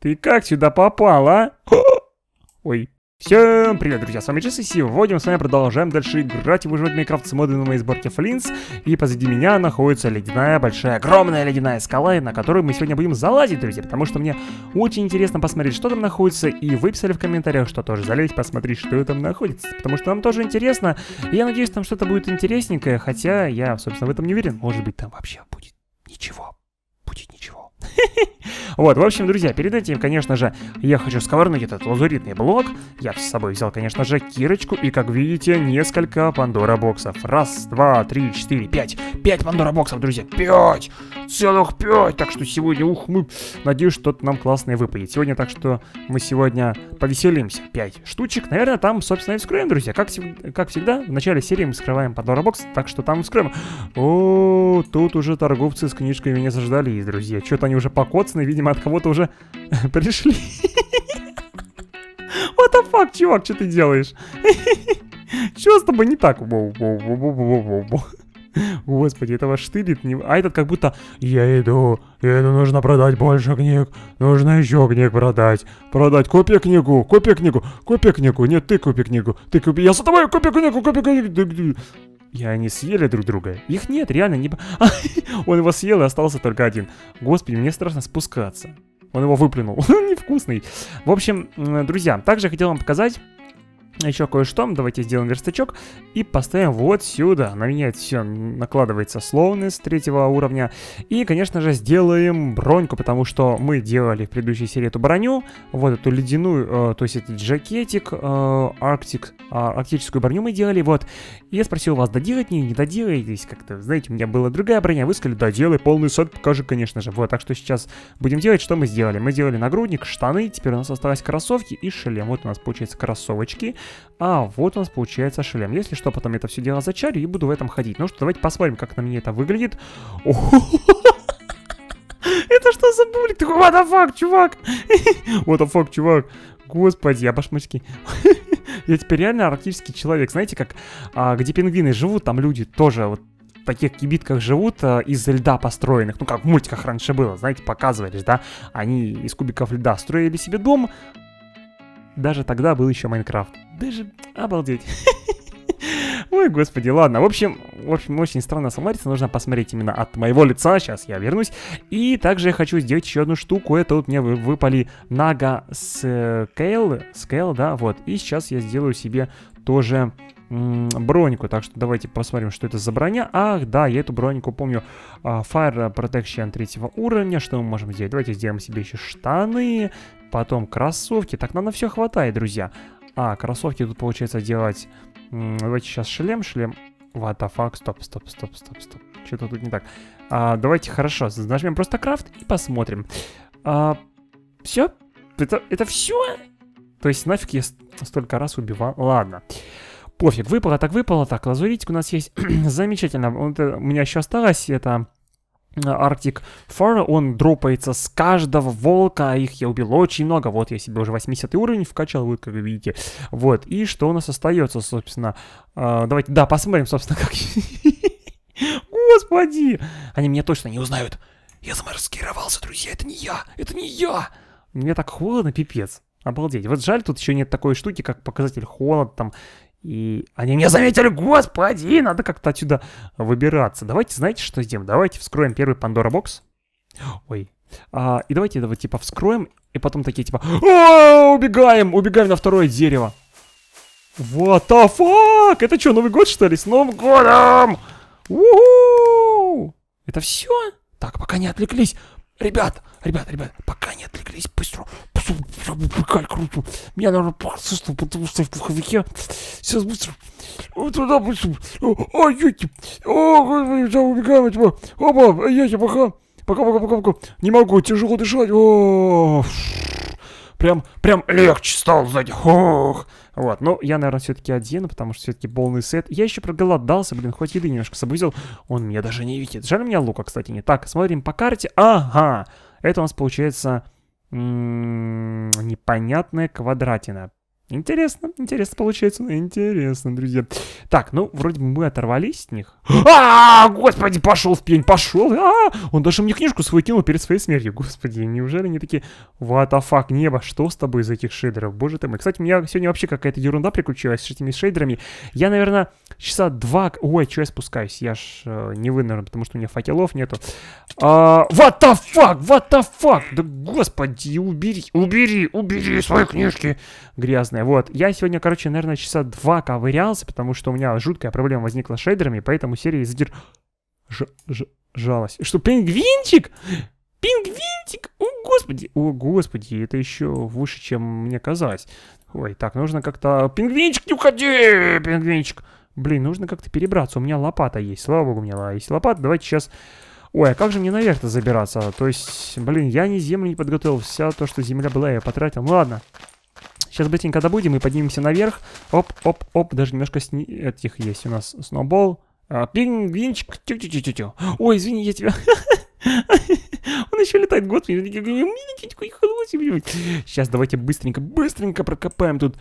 Ты как сюда попал, а? Ой. Всем привет, друзья, с вами Джесс, и сегодня мы с вами продолжаем дальше играть и выживать Майнкрафт с модой на моей сборке Флинс. И позади меня находится ледяная, большая, огромная ледяная скала, на которую мы сегодня будем залазить, друзья, потому что мне очень интересно посмотреть, что там находится, и вы писали в комментариях, что тоже залезть, посмотреть, что там находится, потому что нам тоже интересно, и я надеюсь, там что-то будет интересненькое, хотя я, собственно, в этом не уверен, может быть, там вообще будет ничего Вот, в общем, друзья, перед этим, конечно же, я хочу сковырнуть этот лазуритный блок. Я с собой взял, конечно же, кирочку и, как видите, несколько пандора боксов. Раз, два, три, четыре, пять. Пять пандора боксов, друзья, пять! Целых пять! Так что сегодня, ух, мы... Надеюсь, что-то нам классное выпадет. Сегодня так что мы сегодня повеселимся. Пять штучек. Наверное, там, собственно, и вскроем, друзья. Как, как всегда, в начале серии мы скрываем пандора бокс, так что там вскроем. О, тут уже торговцы с книжкой меня заждались, друзья. Что-то они уже уже покоцанный, видимо, от кого-то уже пришли. What the fuck, чувак, что ты делаешь? Что с тобой не так? Господи, этого штырит. Не... А этот как будто... Я иду, я иду, нужно продать больше книг. Нужно еще книг продать. Продать, купи книгу, купи книгу, купи книгу. Нет, ты купи книгу. Ты купи... Я с тобой, купи книгу, купи книгу. И они съели друг друга. Их нет, реально не... Он его съел и остался только один. Господи, мне страшно спускаться. Он его выплюнул. Он невкусный. В общем, друзья, также хотел вам показать еще кое-что. Давайте сделаем верстачок и поставим вот сюда. На меня все накладывается словно с третьего уровня. И, конечно же, сделаем броньку, потому что мы делали в предыдущей серии эту броню. Вот эту ледяную, э, то есть этот жакетик, э, арктик, э, арктическую броню мы делали, вот. я спросил вас, доделать не, не доделаетесь как-то. Знаете, у меня была другая броня, вы сказали, доделай, полный сет покажи, конечно же. Вот, так что сейчас будем делать, что мы сделали. Мы сделали нагрудник, штаны, теперь у нас осталось кроссовки и шлем. Вот у нас получается кроссовочки а вот у нас получается шлем. Если что, потом это все дело зачарю и буду в этом ходить. Ну что, давайте посмотрим, как на мне это выглядит. Это что за булик? Такой, what the fuck, чувак? What the fuck, чувак? Господи, я башмачки. Я теперь реально арктический человек. Знаете, как а, где пингвины живут, там люди тоже вот в таких кибитках живут а, из льда построенных. Ну, как в мультиках раньше было, знаете, показывались, да? Они из кубиков льда строили себе дом. Даже тогда был еще Майнкрафт даже... Обалдеть. Ой, господи, ладно. В общем, в общем, очень странно смотрится. Нужно посмотреть именно от моего лица. Сейчас я вернусь. И также я хочу сделать еще одну штуку. Это вот мне выпали Нага с э, кейл, с кейл, да, вот. И сейчас я сделаю себе тоже броньку. Так что давайте посмотрим, что это за броня. Ах, да, я эту броньку помню. А, Fire Protection третьего уровня. Что мы можем сделать? Давайте сделаем себе еще штаны, потом кроссовки. Так, нам на все хватает, друзья. А, кроссовки тут получается делать... Давайте сейчас шлем, шлем... What the fuck? Стоп, стоп, стоп, стоп, стоп. Что-то тут не так. А, давайте, хорошо, нажмем просто крафт и посмотрим. А, все? Это, это все? То есть нафиг я столько раз убивал? Ладно. Пофиг, выпало так выпало, так, лазуритик у нас есть. Замечательно, вот, э, у меня еще осталось, это Arctic Fur, он дропается с каждого волка, их я убил очень много, вот я себе уже 80 уровень вкачал, вы как видите, вот, и что у нас остается, собственно, э, давайте, да, посмотрим, собственно, как... Господи! Они меня точно не узнают. Я замаскировался, друзья, это не я, это не я! Мне так холодно, пипец. Обалдеть. Вот жаль, тут еще нет такой штуки, как показатель холода, там и они меня заметили, господи, надо как-то отсюда выбираться. Давайте, знаете, что сделаем? Давайте вскроем первый Пандора бокс. Ой. А, и давайте этого типа вскроем, и потом такие типа, О, убегаем, убегаем на второе дерево. What the fuck? Это что, Новый год, что ли? С Новым годом! у Это все? Так, пока не отвлеклись. Ребят, ребят, ребят, пока не отвлеклись, быстро, быстро, круто. Меня надо присутствовать, потому что в пуховике. Сейчас быстро. Вот туда быстро. О, юти. О, я убегаем от тебя. Опа, я э, пока. Пока, пока, пока, пока. Не могу, тяжело дышать. О, -о, -о, -о прям, прям легче стал сзади. Хох. Вот, ну, я, наверное, все-таки один, потому что все-таки полный сет. Я еще проголодался, блин, хоть еды немножко соблизил. Он меня даже не видит. Жаль, у меня лука, кстати, не так. Смотрим по карте. Ага, это у нас получается непонятная квадратина. Интересно, интересно получается, ну, интересно, друзья. Так, ну, вроде бы мы оторвались от них. А, господи, пошел в пень, пошел. А, он даже мне книжку свою кинул перед своей смертью. Господи, неужели они такие, what the fuck, небо, что с тобой из этих шейдеров, боже ты мой. Кстати, у меня сегодня вообще какая-то ерунда приключилась с этими шейдерами. Я, наверное, часа два, ой, что я спускаюсь, я ж э, не вынужден, потому что у меня факелов нету. А, what the fuck, what the fuck, да господи, убери, убери, убери свои книжки грязные классная. Вот, я сегодня, короче, наверное, часа два ковырялся, потому что у меня жуткая проблема возникла с шейдерами, поэтому серия задер... Ж... Ж... Жалость. Что, пингвинчик? Пингвинчик! О, господи! О, господи, это еще выше, чем мне казалось. Ой, так, нужно как-то... Пингвинчик, не уходи! Пингвинчик! Блин, нужно как-то перебраться. У меня лопата есть. Слава богу, у меня есть лопата. Давайте сейчас... Ой, а как же мне наверх-то забираться? То есть, блин, я ни землю не подготовил. Вся то, что земля была, я потратил. Ну ладно, Сейчас быстренько добудем и поднимемся наверх. Оп, оп, оп. Даже немножко сни... этих есть у нас. Сноубол. А, пингвинчик. Тю -тю -тю -тю -тю. Ой, извини, я тебя... Он еще летает, господи. Сейчас давайте быстренько, быстренько прокопаем тут.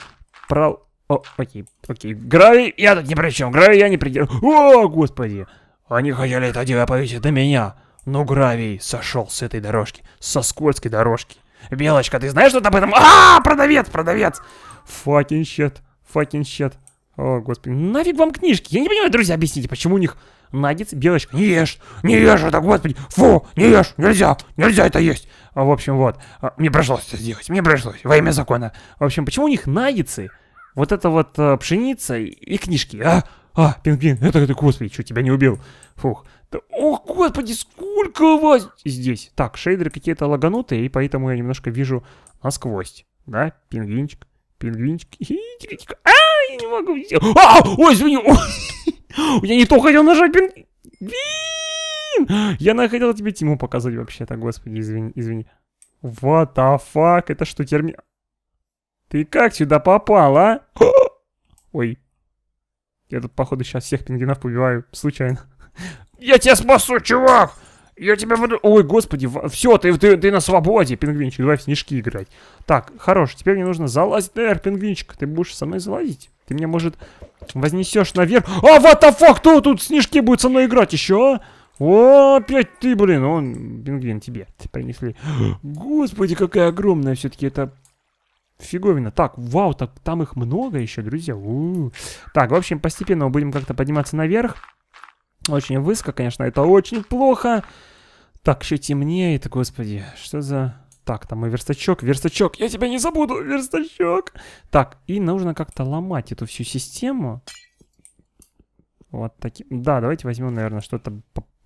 Про... О, окей, окей. Гравий, я тут не при чем. Гравий я не придел. О, господи. Они хотели это дело повесить на меня. Но гравий сошел с этой дорожки, со скользкой дорожки. Белочка, ты знаешь что-то об этом? А, продавец, продавец. Fucking shit, fucking shit. О, господи, нафиг вам книжки? Я не понимаю, друзья, объясните, почему у них наггетс, белочка. Не ешь, не ешь это, господи, фу, не ешь, нельзя, нельзя это есть. А, в общем, вот, а, мне пришлось это сделать, мне пришлось, во имя закона. В общем, почему у них наггетсы, вот это вот а, пшеница и, и книжки, а? А, пингвин, это, это, господи, что тебя не убил? Фух. Да, о, господи, сколько вас здесь? Так, шейдеры какие-то лаганутые, и поэтому я немножко вижу насквозь. Да, пингвинчик, пингвинчик. А, я не могу. А, ой, извини. Я не то хотел нажать пингвин. Я хотел тебе Тиму показать вообще-то, господи, извини, извини. What the fuck? Это что, терми. Ты как сюда попал, а? Ой. Я тут, походу, сейчас всех пингвинов побиваю случайно. Я тебя спасу, чувак! Я тебя буду... Ой, господи, все, ты, ты, ты на свободе, пингвинчик, давай в снежки играть. Так, хорош, теперь мне нужно залазить наверх, пингвинчик. Ты будешь со мной залазить? Ты меня, может, вознесешь наверх? А, what the fuck, кто тут снежки будет со мной играть еще? А? О, опять ты, блин, он, пингвин, тебе принесли. Господи, какая огромная все-таки это Фиговина. Так, вау, так, там их много еще, друзья. У -у -у. Так, в общем, постепенно мы будем как-то подниматься наверх. Очень высоко, конечно, это очень плохо. Так, еще темнеет, господи, что за... Так, там мой верстачок, верстачок, я тебя не забуду, верстачок. Так, и нужно как-то ломать эту всю систему. Вот таким... Да, давайте возьмем, наверное, что-то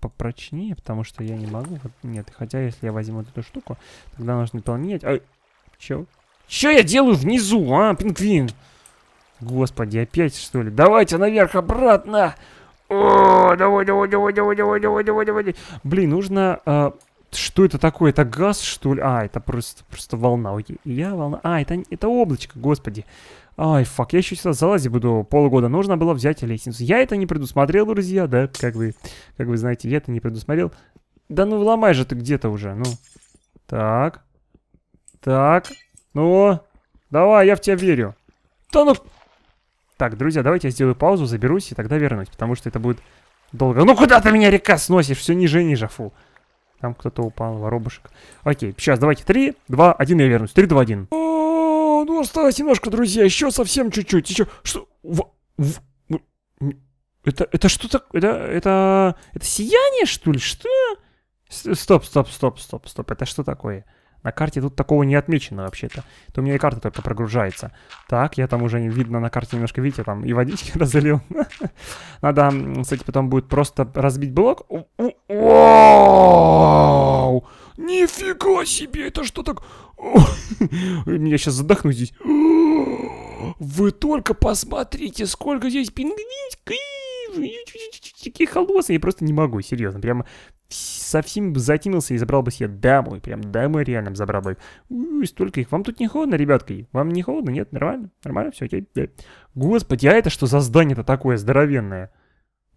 попрочнее, потому что я не могу. Нет, хотя если я возьму вот эту штуку, тогда нужно поменять. Ай, че? Че я делаю внизу, а, пингвин? Господи, опять что ли? Давайте наверх обратно! О, давай, давай, давай, давай, давай, давай, давай, давай. Блин, нужно... А, что это такое? Это газ, что ли? А, это просто, просто волна. Я волна... А, это, это облачко, господи. Ай, фак, я еще сюда залазить буду полгода. Нужно было взять лестницу. Я это не предусмотрел, друзья, да? Как вы, как вы знаете, я это не предусмотрел. Да ну, ломай же ты где-то уже, ну. Так. Так. Ну, давай, я в тебя верю. Да ну... Так, друзья, давайте я сделаю паузу, заберусь и тогда вернусь, потому что это будет долго. Ну куда ты меня река сносишь? Все ниже и ниже, фу. Там кто-то упал, воробушек. Окей, сейчас давайте 3, 2, 1, я вернусь. 3, 2, 1. О, ну осталось немножко, друзья, еще совсем чуть-чуть. Еще... Что? В... В... Ну, это, это что такое? Это, это, это сияние, что ли? Что? Стоп, стоп, стоп, стоп, стоп. Это что такое? На карте тут такого не отмечено вообще-то. То у меня и карта только прогружается. Так, я там уже видно на карте немножко, видите, там и водички разлил. Надо, кстати, потом будет просто разбить блок. Вау! Нифига себе, это что так? Меня сейчас задохну здесь. Вы только посмотрите, сколько здесь пингвинчиков! такие холосы, я просто не могу, серьезно, прям совсем затянулся и забрал бы себе домой, прям домой реально забрал бы. Уй, столько их, вам тут не холодно, ребятки? Вам не холодно? Нет, нормально, нормально, все, окей. Э, господи, а это что за здание-то такое здоровенное?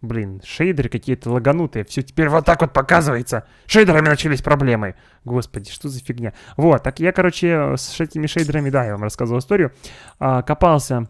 Блин, шейдеры какие-то лаганутые. Все теперь вот так вот показывается. Шейдерами начались проблемы. Господи, что за фигня. Вот, так я, короче, э, с этими шейдерами, да, я вам рассказывал историю. А, копался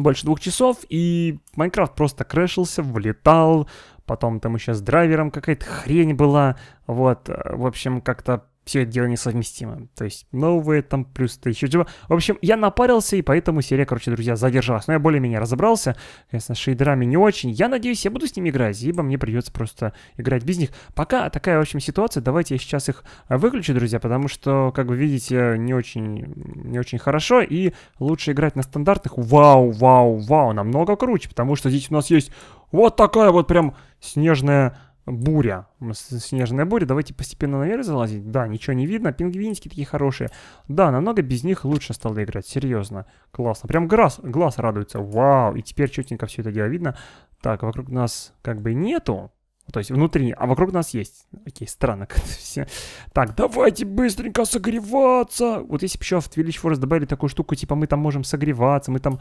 больше двух часов, и Майнкрафт просто крышился, влетал, потом там еще с драйвером какая-то хрень была, вот, э, в общем, как-то все это дело несовместимо. То есть новые там плюс тысячи. В общем, я напарился, и поэтому серия, короче, друзья, задержалась. Но я более-менее разобрался. Конечно, с шейдерами не очень. Я надеюсь, я буду с ними играть, ибо мне придется просто играть без них. Пока такая, в общем, ситуация. Давайте я сейчас их э, выключу, друзья, потому что, как вы видите, не очень, не очень хорошо. И лучше играть на стандартных. Вау, вау, вау, намного круче, потому что здесь у нас есть вот такая вот прям снежная буря, снежная буря, давайте постепенно наверх залазить. Да, ничего не видно, пингвинские такие хорошие. Да, намного без них лучше стало играть, серьезно. Классно, прям глаз, глаз радуется, вау. И теперь четенько все это дело видно. Так, вокруг нас как бы нету, то есть внутренний, а вокруг нас есть. Окей, странно как все. Так, давайте быстренько согреваться. Вот если бы еще в Village Forest добавили такую штуку, типа мы там можем согреваться, мы там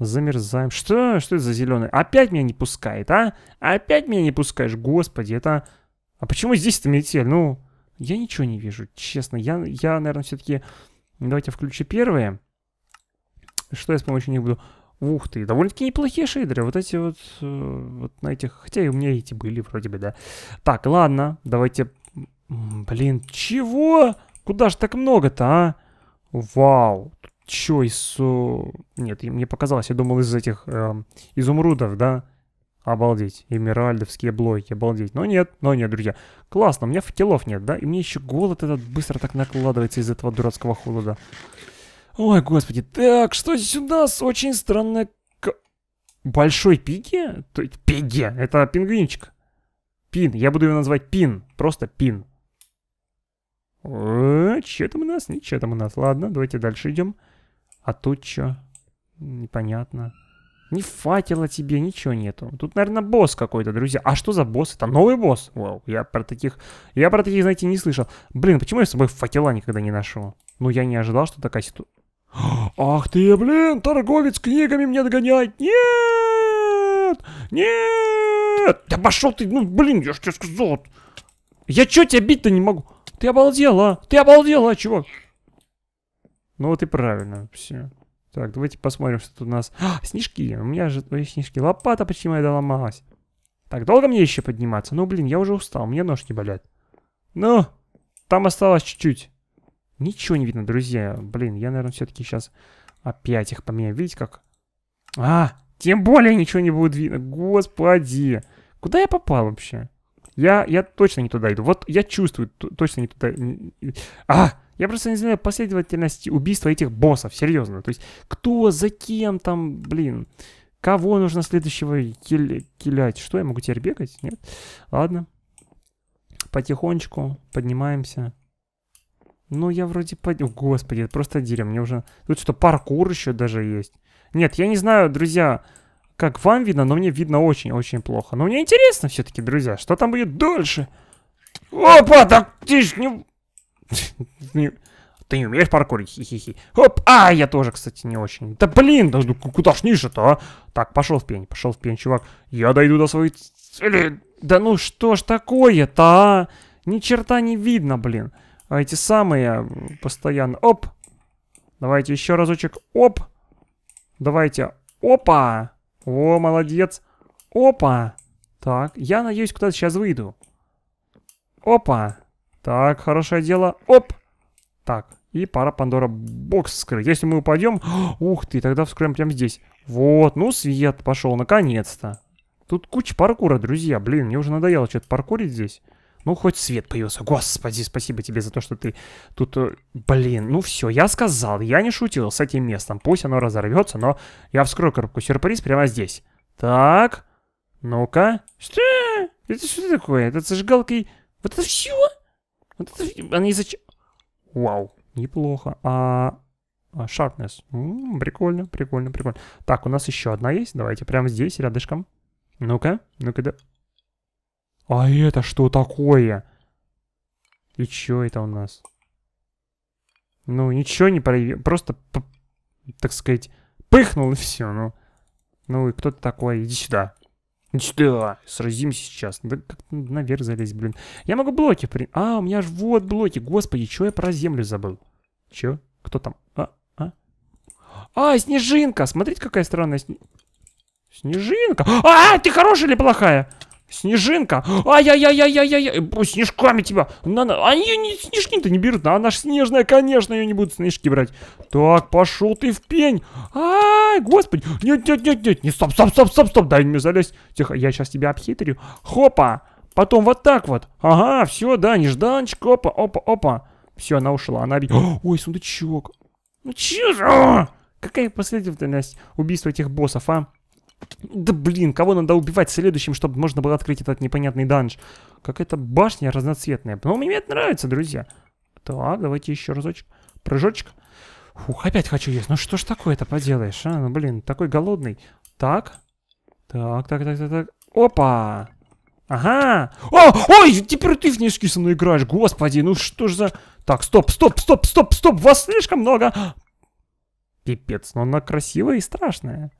Замерзаем. Что? Что это за зеленый? Опять меня не пускает, а? Опять меня не пускаешь? Господи, это... А почему здесь-то метель? Ну, я ничего не вижу, честно. Я, я наверное, все-таки... Давайте включу первые. Что я с помощью них буду... Ух ты, довольно-таки неплохие шейдеры. Вот эти вот, э, вот на этих... Хотя и у меня эти были вроде бы, да. Так, ладно, давайте... Блин, чего? Куда же так много-то, а? Вау, Чё из... Нет, мне показалось, я думал из этих э, изумрудов, да? Обалдеть. Эмеральдовские блоки, обалдеть. Но нет, но нет, друзья. Классно, у меня факелов нет, да? И мне еще голод этот быстро так накладывается из этого дурацкого холода. Ой, господи. Так, что сюда с очень странной... Большой пиги? То есть пиги, это пингвинчик. Пин, я буду его назвать Пин, просто Пин. Э, Че там у нас? Ничего там у нас. Ладно, давайте дальше идем. А тут что? Непонятно. Не фатило тебе, ничего нету. Тут, наверное, босс какой-то, друзья. А что за босс? Это новый босс? Вау, я про таких... Я про таких, знаете, не слышал. Блин, почему я с собой фатила никогда не нашел? Ну, я не ожидал, что такая ситуация... Ах ты, блин, торговец книгами мне догонять! Нет! Нет! Да пошел ты, ну, блин, я что тебе сказал. Я что тебя бить-то не могу? Ты обалдела, ты обалдела, чувак. Ну вот и правильно, все. Так, давайте посмотрим, что тут у нас. А, снежки! У меня же твои снежки. Лопата почему моя доломалась. Так, долго мне еще подниматься? Ну, блин, я уже устал, мне ножки болят. Ну, там осталось чуть-чуть. Ничего не видно, друзья. Блин, я, наверное, все-таки сейчас опять их поменяю. Видите, как? А, тем более ничего не будет видно. Господи. Куда я попал вообще? Я, я точно не туда иду. Вот я чувствую, точно не туда. А! Я просто не знаю последовательности убийства этих боссов, серьезно. То есть, кто, за кем там, блин, кого нужно следующего килять? Что, я могу теперь бегать? Нет? Ладно. Потихонечку поднимаемся. Ну, я вроде... Под... О, господи, это просто дерево. Мне уже... Тут что, паркур еще даже есть? Нет, я не знаю, друзья, как вам видно, но мне видно очень-очень плохо. Но мне интересно все-таки, друзья, что там будет дальше? Опа, так ты не... Ты не умеешь паркурить? Хи-хи-хи. Хоп! А, я тоже, кстати, не очень. Да блин, да, ну куда ж ниже-то, а? Так, пошел в пень, пошел в пень, чувак. Я дойду до своей цели. Да ну что ж такое-то, а? Ни черта не видно, блин. А эти самые постоянно... Оп! Давайте еще разочек. Оп! Давайте. Опа! О, молодец. Опа! Так, я надеюсь, куда-то сейчас выйду. Опа! Так, хорошее дело. Оп! Так, и пара Пандора бокс вскрыть. Если мы упадем... Ух ты, тогда вскроем прямо здесь. Вот, ну свет пошел, наконец-то. Тут куча паркура, друзья. Блин, мне уже надоело что-то паркурить здесь. Ну, хоть свет появился. Господи, спасибо тебе за то, что ты тут... Э, блин, ну все, я сказал, я не шутил с этим местом. Пусть оно разорвется, но я вскрою коробку сюрприз прямо здесь. Так, ну-ка. Что? Это что такое? Это зажигалкой... Вот это все? Они зачем? Вау, неплохо. А, а sharpness. М -м, прикольно, прикольно, прикольно. Так, у нас еще одна есть. Давайте прямо здесь, рядышком. Ну-ка, ну-ка. Да. А это что такое? И что это у нас? Ну, ничего не проявил. Просто, так сказать, пыхнул и все. Ну, ну и кто ты такой? Иди сюда. Да, ну, сразимся сейчас. Да как наверх залезть, блин. Я могу блоки при... А, у меня ж вот блоки. Господи, что я про землю забыл? Че? Кто там? А, а? А, снежинка! Смотрите, какая странная сне... Снежинка! А, ты хорошая или плохая? Снежинка. Ай-яй-яй-яй-яй-яй. Снежками тебя. На -на... Они ее не, снежки-то не берут. Она ж снежная, конечно, ее не будут снежки брать. Так, пошел ты в пень. Ай, господи. Нет, нет, нет, нет. Не, стоп, стоп, стоп, стоп, стоп. Дай мне залезть. Тихо, я сейчас тебя обхитрю. Хопа. Потом вот так вот. Ага, все, да, нежданчик. Опа, опа, опа. Все, она ушла. Она... Ой, сундучок. Ну чё же? Какая последовательность убийства этих боссов, а? Да блин, кого надо убивать следующим, чтобы можно было открыть этот непонятный данж? Какая-то башня разноцветная. Но ну, мне это нравится, друзья. Так, давайте еще разочек. Прыжочек. Фух, опять хочу есть. Ну что ж такое-то поделаешь, а? Ну блин, такой голодный. Так. Так, так, так, так, так. Опа! Ага! О, ой, теперь ты в книжки со мной играешь, господи, ну что ж за... Так, стоп, стоп, стоп, стоп, стоп, вас слишком много! Пипец, но она красивая и страшная.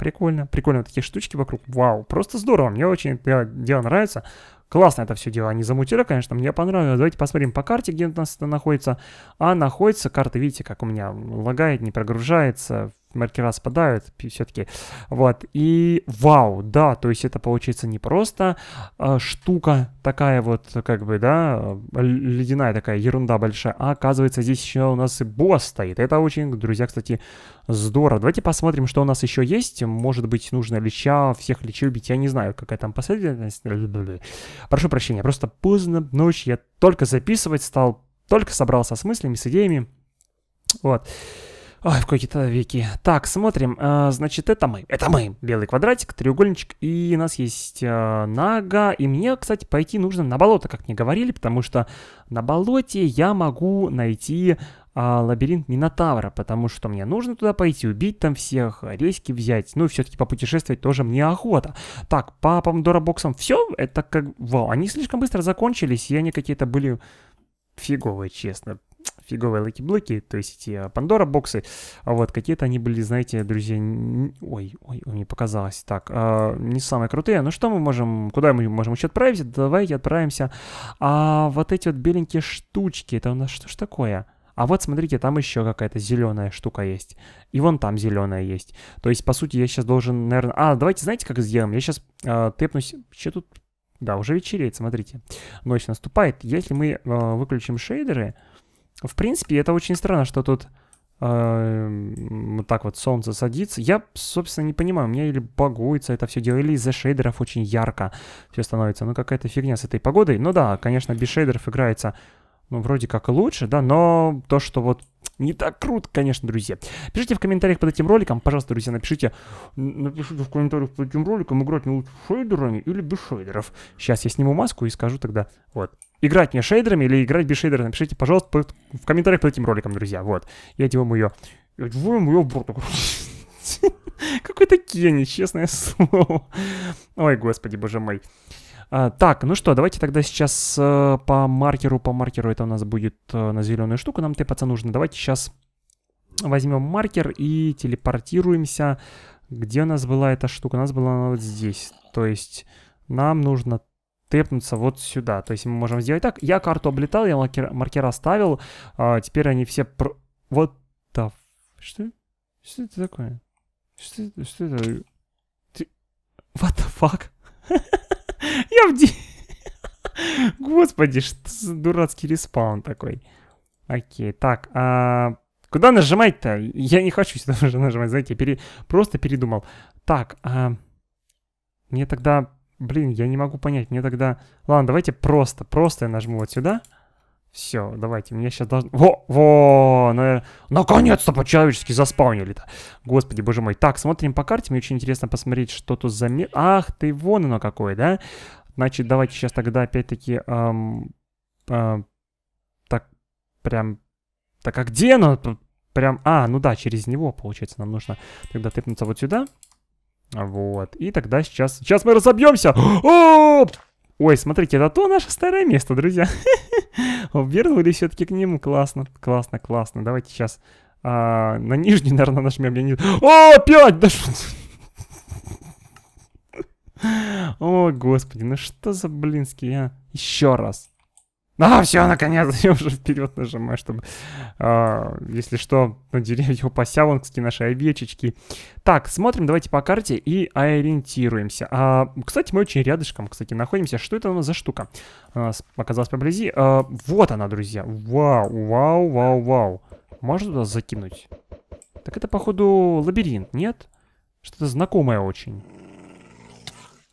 Прикольно, прикольно, такие штучки вокруг. Вау, просто здорово, мне очень это дело нравится. Классно это все дело. Они замутили, конечно, мне понравилось. Давайте посмотрим по карте, где у нас это находится. А находится карта, видите, как у меня лагает, не прогружается маркера спадают все-таки. Вот, и вау, да, то есть это получается не просто э, штука такая вот, как бы, да, ледяная такая ерунда большая, а оказывается здесь еще у нас и босс стоит. Это очень, друзья, кстати, здорово. Давайте посмотрим, что у нас еще есть. Может быть, нужно леча всех лечи убить, я не знаю, какая там последовательность. Прошу прощения, просто поздно ночь, я только записывать стал, только собрался с мыслями, с идеями. Вот. Ой, в какие-то веки. Так, смотрим. А, значит, это мы. Это мы. Белый квадратик, треугольничек. И у нас есть а, э, Нага. И мне, кстати, пойти нужно на болото, как мне говорили, потому что на болоте я могу найти а, лабиринт Минотавра, потому что мне нужно туда пойти, убить там всех, рельски взять, ну и все-таки попутешествовать тоже мне охота. Так, по Помдора Боксам все, это как... Вау, они слишком быстро закончились, и они какие-то были фиговые, честно фиговые лаки-блоки, то есть эти Пандора-боксы, а вот, какие-то они были, знаете, друзья, ой, ой, мне показалось, так, а, не самые крутые, ну что мы можем, куда мы можем еще отправиться, давайте отправимся, а вот эти вот беленькие штучки, это у нас что ж такое? А вот смотрите, там еще какая-то зеленая штука есть. И вон там зеленая есть. То есть, по сути, я сейчас должен, наверное... А, давайте, знаете, как сделаем? Я сейчас э, а, тэпнусь... Че тут да, уже вечереет, смотрите. Ночь наступает. Если мы э, выключим шейдеры, в принципе, это очень странно, что тут а, вот так вот солнце садится. Я, собственно, не понимаю, у меня или багуется это все дело, или из-за шейдеров очень ярко все становится. Ну, какая-то фигня с этой погодой. Ну да, конечно, без шейдеров играется, ну, вроде как и лучше, да, но то, что вот не так круто, конечно, друзья. Пишите в комментариях под этим роликом. Пожалуйста, друзья, напишите, напишите в комментариях под этим роликом, играть мне лучше шейдерами или без шейдеров. Сейчас я сниму маску и скажу тогда, вот. Играть мне шейдерами или играть без шейдеров, напишите, пожалуйста, под, в комментариях под этим роликом, друзья, вот. Я делаю ее... Я делаю ее в Какой-то кенни, честное слово. Ой, господи, боже мой. А, так, ну что, давайте тогда сейчас э, по маркеру, по маркеру это у нас будет э, на зеленую штуку, нам тэпаться нужно. Давайте сейчас возьмем маркер и телепортируемся. Где у нас была эта штука? У нас была она вот здесь. То есть нам нужно тэпнуться вот сюда. То есть мы можем сделать так. Я карту облетал, я маркер, маркера ставил. А, теперь они все... Про... Вот... Да. Что? Что это такое? Что, что это? Ты... What the fuck? Я в... Господи, что за дурацкий респаун такой. Окей, так, а... Куда нажимать-то? Я не хочу сюда уже нажимать, знаете, я пере... просто передумал. Так, а... Мне тогда... Блин, я не могу понять, мне тогда... Ладно, давайте просто, просто я нажму вот сюда. Сюда. Все, давайте, меня сейчас должно... Во, во, наверное... наконец-то по-человечески заспаунили-то. Господи, боже мой. Так, смотрим по карте, мне очень интересно посмотреть, что тут за... Ах ты, вон оно какое, да? Значит, давайте сейчас тогда опять-таки... Эм, э, так, прям... Так, а где оно тут? Прям... А, ну да, через него, получается, нам нужно тогда тыпнуться вот сюда. Вот, и тогда сейчас... Сейчас мы разобьемся! О! Ой, смотрите, это то наше старое место, друзья. Вернули все-таки к нему. Классно, классно, классно. Давайте сейчас а, на нижний, наверное, нажмем. Я не... О, опять! Да что... О, господи, ну что за блинский, а? Еще раз. Ну, а, все, наконец, я уже вперед нажимаю, чтобы, э, если что, на ну, деревья упася, вон, кстати, наши овечечки. Так, смотрим, давайте по карте и ориентируемся. А, кстати, мы очень рядышком, кстати, находимся. Что это у нас за штука? А, оказалось поблизи. А, вот она, друзья. Вау, вау, вау, вау. Можно туда закинуть? Так это, походу, лабиринт, нет? Что-то знакомое очень.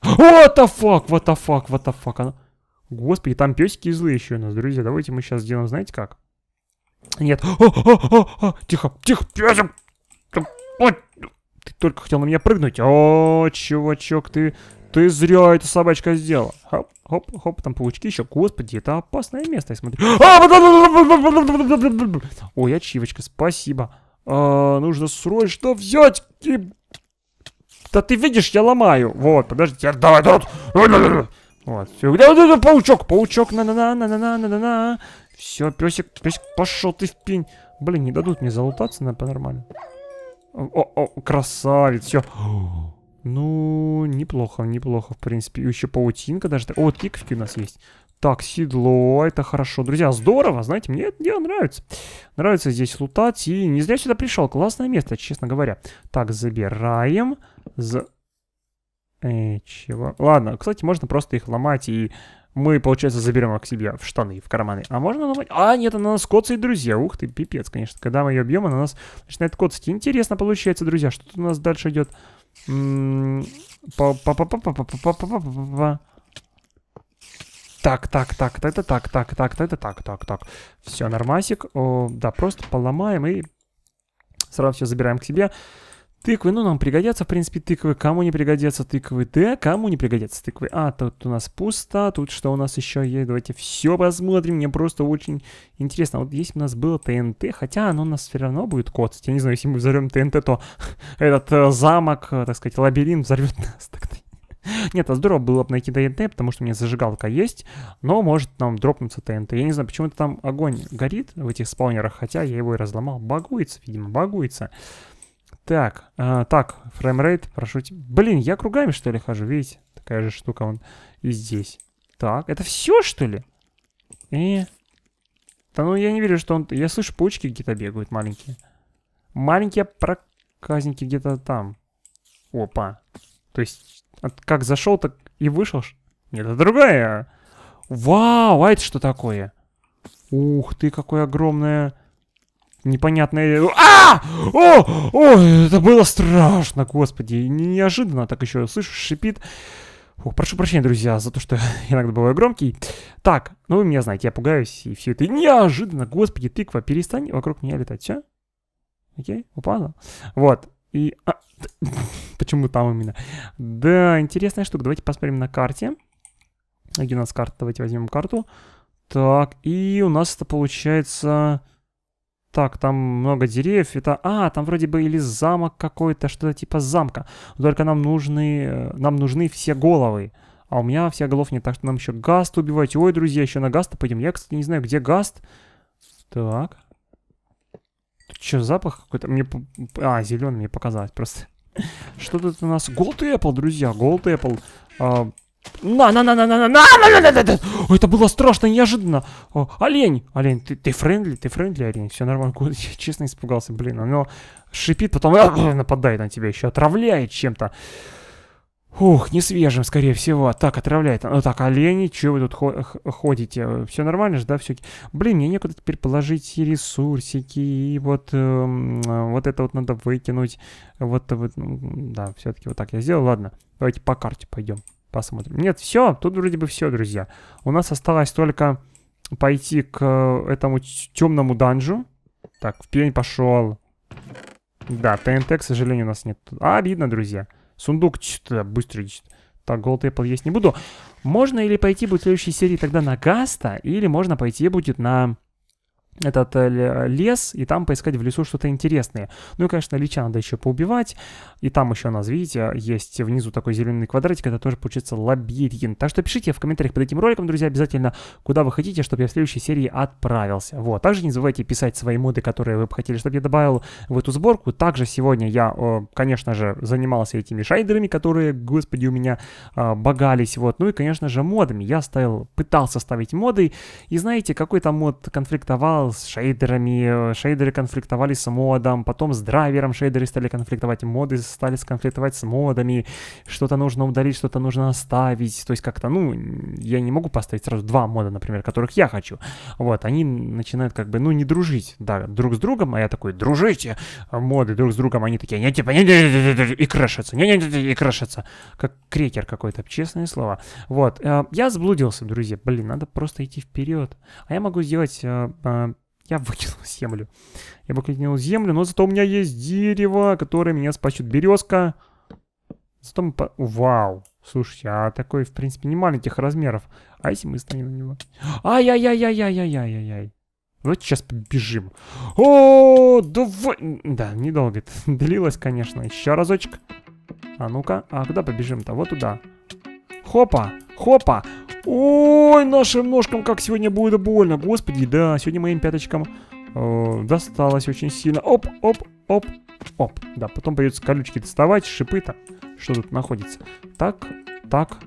What the fuck, what the fuck, what the fuck. Она... Господи, там песики злые еще у нас, друзья. Давайте мы сейчас сделаем, знаете как? Нет. тихо, тихо, песик. Ты только хотел на меня прыгнуть. О, чувачок, ты, ты зря эта собачка сделала. Хоп, хоп, хоп, там паучки еще. Господи, это опасное место, я смотрю. я а, чивочка, спасибо. А, нужно срочно взять Да ты видишь, я ломаю. Вот, подожди, давай, давай. Вот. Все. Да, да, да, паучок, паучок, на на на на на на на на на Все, песик, песик, пошел ты в пень. Блин, не дадут мне залутаться, на по-нормально. О, о, красавец, все. Ну, неплохо, неплохо, в принципе. Еще паутинка даже. О, тыковки у нас есть. Так, седло, это хорошо. Друзья, здорово, знаете, мне это дело нравится. Нравится здесь лутать, и не зря сюда пришел. Классное место, честно говоря. Так, забираем. За... Э, чего? Ладно, кстати, можно просто их ломать, и мы, получается, заберем их к себе в штаны, в карманы. А можно ломать? А, нет, она нас коцает, друзья. Ух ты, пипец, конечно. Когда мы ее бьем, она нас начинает коцать. Интересно получается, друзья, что тут у нас дальше идет. Так, так, так, это так, так, так, это так, так, так. Все, нормасик. О, да, просто поломаем и сразу все забираем к себе. Тыквы, ну, нам пригодятся, в принципе, тыквы. Кому не пригодятся тыквы Д, кому не пригодятся тыквы А. Тут у нас пусто, тут что у нас еще есть? Давайте все посмотрим, мне просто очень интересно. Вот если у нас было ТНТ, хотя оно у нас все равно будет кот. Я не знаю, если мы взорвем ТНТ, то этот э, замок, э, так сказать, лабиринт взорвет нас так-то. Нет, а здорово было бы найти ТНТ, потому что у меня зажигалка есть, но может нам дропнуться ТНТ. Я не знаю, почему-то там огонь горит в этих спаунерах, хотя я его и разломал. Багуется, видимо, багуется. Так, а, так, фреймрейт, прошу тебя. Блин, я кругами, что ли, хожу, видите? Такая же штука вон и здесь. Так, это все, что ли? И... Да ну я не верю, что он... Я слышу, паучки где-то бегают маленькие. Маленькие проказники где-то там. Опа. То есть, как зашел, так и вышел. Нет, это другая. Вау, а это что такое? Ух ты, какое огромное непонятное... А! О! О! Это было страшно, господи. Неожиданно так еще, слышу, шипит. Ох, прошу прощения, друзья, за то, что иногда бываю громкий. Так, ну вы меня знаете, я пугаюсь, и все это неожиданно. Господи, тыква, перестань вокруг меня летать. Все? Окей, упала. Вот. И... А, почему там именно? Да, интересная штука. Давайте посмотрим на карте. Где у нас карта? Давайте возьмем карту. Так, и у нас это получается... Так, там много деревьев. Это... А, там вроде бы или замок какой-то, что-то типа замка. Только нам нужны, э, нам нужны все головы. А у меня всех голов нет, так что нам еще гаст убивать. Ой, друзья, еще на гаста пойдем. Я, кстати, не знаю, где гаст. Так. Тут что, запах какой-то? Мне... А, зеленый мне показалось просто. Что тут у нас? Gold Apple, друзья, Gold Apple. А, на, на, на, на, на, на, на, на, на, на, на, Это было страшно, неожиданно. О, олень, олень, ты, ты френдли, ты френдли, олень, все нормально. Я честно испугался, блин, оно шипит, потом нападает на тебя, еще отравляет чем-то. Ух, не свежим, скорее всего. Так, отравляет. Ну так, олени, чего вы тут хо ходите? Все нормально же, да, все? Блин, мне некуда теперь положить и ресурсики, и вот, эм, вот это вот надо выкинуть. Вот, вот, да, все-таки вот так я сделал. Ладно, давайте по карте пойдем посмотрим. Нет, все, тут вроде бы все, друзья. У нас осталось только пойти к э, этому темному данжу. Так, в пень пошел. Да, ТНТ, к сожалению, у нас нет. А, обидно, друзья. Сундук что-то быстро Так, Gold Apple есть не буду. Можно или пойти будет в следующей серии тогда на Гаста, или можно пойти будет на этот э, э, лес, и там поискать в лесу что-то интересное. Ну и, конечно, лича надо еще поубивать, и там еще у нас, видите, есть внизу такой зеленый квадратик, это тоже получится лабиринт. Так что пишите в комментариях под этим роликом, друзья, обязательно, куда вы хотите, чтобы я в следующей серии отправился. Вот, также не забывайте писать свои моды, которые вы бы хотели, чтобы я добавил в эту сборку. Также сегодня я, конечно же, занимался этими шайдерами, которые, господи, у меня а, богались вот. Ну и, конечно же, модами. Я ставил, пытался ставить моды, и знаете, какой-то мод конфликтовал сначала с шейдерами, э, шейдеры конфликтовали с модом, потом с драйвером шейдеры стали конфликтовать, моды стали конфликтовать с модами, что-то нужно удалить, что-то нужно оставить, то есть как-то, ну, я не могу поставить сразу два мода, например, которых я хочу, вот, они начинают как бы, ну, не дружить, да, друг с другом, а я такой, дружите, моды друг с другом, они такие, не, типа, не, и крашатся, не, не, не и крашатся, как крекер какой-то, честное слово, вот, э, я заблудился, друзья, блин, надо просто идти вперед, а я могу сделать э, я выкинул землю. Я выкинул землю, но зато у меня есть дерево, которое меня спасет. Березка. Зато мы... По... Вау. Слушайте, а такой, в принципе, не маленьких размеров. А если мы станем на него? Ай-яй-яй-яй-яй-яй-яй-яй. Давайте сейчас побежим. О, давай. Да, недолго это длилось, конечно. Еще разочек. А ну-ка. А куда побежим-то? Вот туда. Хопа, хопа, Ой, нашим ножкам как сегодня будет больно. Господи, да, сегодня моим пяточкам э, досталось очень сильно. Оп, оп, оп, оп. Да, потом придется колючки доставать, шипы-то. Что тут находится? Так, так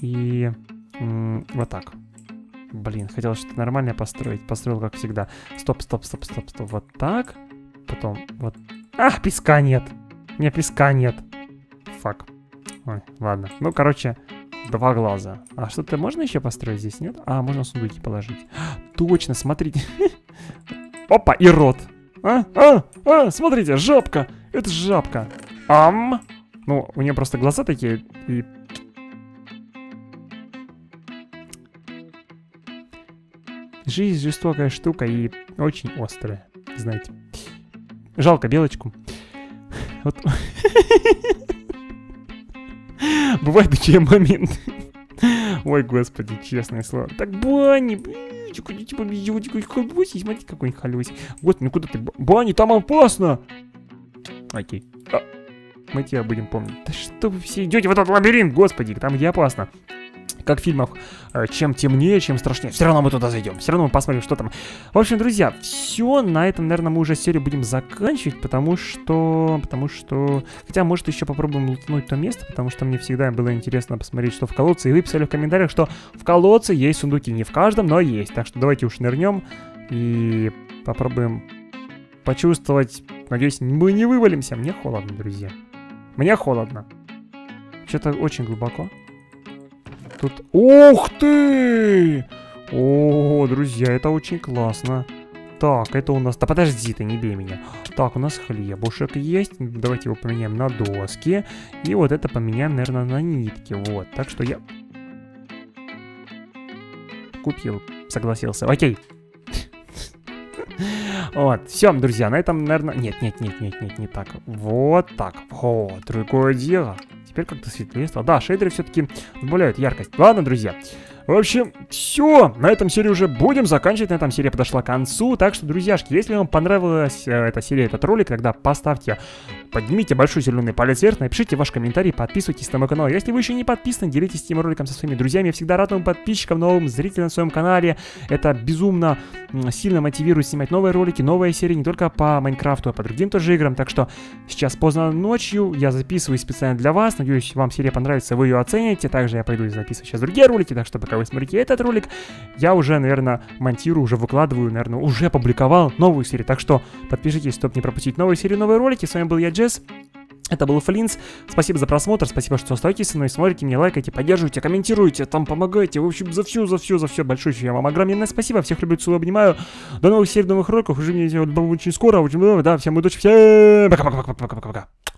и м, вот так. Блин, хотел что-то нормальное построить. Построил, как всегда. Стоп, стоп, стоп, стоп, стоп. Вот так. Потом вот... Ах, песка нет. У меня песка нет. Фак. Ой, ладно. Ну, короче, Два глаза. А что-то можно еще построить здесь, нет? А, можно сундуки положить. Точно, смотрите. Опа, и рот. А, а, а, смотрите, жабка. Это жабка. Ам. Ну, у нее просто глаза такие и... Жизнь жестокая штука и очень острая, знаете. Жалко белочку. Вот. Бывают такие моменты. Ой, господи, честное слово. Так, Банни, идите типа, победите, халюси, смотрите, какой халюси. Господи, ну куда ты? Банни, там опасно! Окей. А, мы тебя будем помнить. Да что вы все идете в этот лабиринт, господи, там где опасно как в фильмах, э, чем темнее, чем страшнее, все равно мы туда зайдем, все равно мы посмотрим, что там. В общем, друзья, все, на этом, наверное, мы уже серию будем заканчивать, потому что... Потому что... Хотя, может, еще попробуем лутнуть то место, потому что мне всегда было интересно посмотреть, что в колодце. И вы писали в комментариях, что в колодце есть сундуки. Не в каждом, но есть. Так что давайте уж нырнем и попробуем почувствовать. Надеюсь, мы не вывалимся. Мне холодно, друзья. Мне холодно. Что-то очень глубоко тут... Ух ты! О, друзья, это очень классно. Так, это у нас... Да подожди ты, не бей меня. Так, у нас хлебушек есть. Давайте его поменяем на доски. И вот это поменяем, наверное, на нитки. Вот, так что я... Купил, согласился. Окей. Вот, все, друзья, на этом, наверное... Нет, нет, нет, нет, нет, не так. Вот так. О, другое дело. Теперь как-то светлее стало. Да, шейдеры все-таки добавляют яркость. Ладно, друзья. В общем, все. На этом серии уже будем заканчивать. На этом серия подошла к концу. Так что, друзьяшки, если вам понравилась э, эта серия, этот ролик, тогда поставьте, поднимите большой зеленый палец вверх, напишите ваш комментарий, подписывайтесь на мой канал. Если вы еще не подписаны, делитесь этим роликом со своими друзьями. Я всегда рад новым подписчикам, новым зрителям на своем канале. Это безумно сильно мотивирует снимать новые ролики, новые серии не только по Майнкрафту, а по другим тоже играм. Так что сейчас поздно ночью. Я записываю специально для вас. Надеюсь, вам серия понравится, вы ее оцените. Также я пойду и записываю сейчас другие ролики, так что пока пока вы смотрите этот ролик, я уже, наверное, монтирую, уже выкладываю, наверное, уже публиковал новую серию. Так что подпишитесь, чтобы не пропустить новую серию, новые ролики. С вами был я, Джесс. Это был Флинс. Спасибо за просмотр, спасибо, что остаетесь со мной, смотрите мне лайкайте, поддерживайте, комментируйте, там помогайте. В общем, за все, за все, за все. Большое я вам огромное спасибо. Всех люблю, целую, обнимаю. До новых серий, новых роликов. Уже мне очень скоро, очень много. Да, всем удачи, всем пока, пока-пока-пока-пока-пока.